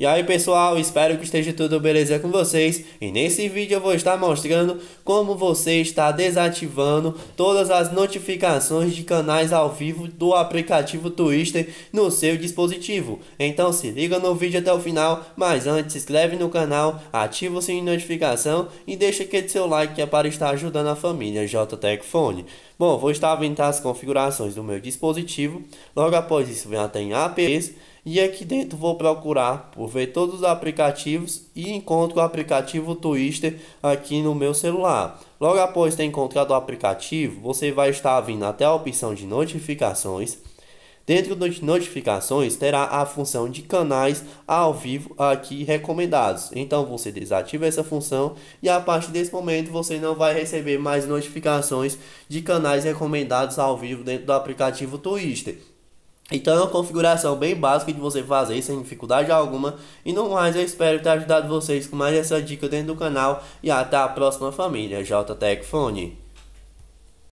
E aí pessoal, espero que esteja tudo beleza com vocês e nesse vídeo eu vou estar mostrando como você está desativando todas as notificações de canais ao vivo do aplicativo Twister no seu dispositivo. Então se liga no vídeo até o final, mas antes se inscreve no canal, ativa o sininho de notificação e deixa aquele seu like que é para estar ajudando a família JTEC Fone. Bom, vou estar vindo as configurações do meu dispositivo, logo após isso vem até em APs e aqui dentro vou procurar por ver todos os aplicativos e encontro o aplicativo Twister aqui no meu celular. Logo após ter encontrado o aplicativo, você vai estar vindo até a opção de notificações. Dentro das notificações terá a função de canais ao vivo aqui recomendados. Então você desativa essa função e a partir desse momento você não vai receber mais notificações de canais recomendados ao vivo dentro do aplicativo Twister. Então é uma configuração bem básica de você fazer sem dificuldade alguma. E no mais eu espero ter ajudado vocês com mais essa dica dentro do canal. E até a próxima família, JTech Fone.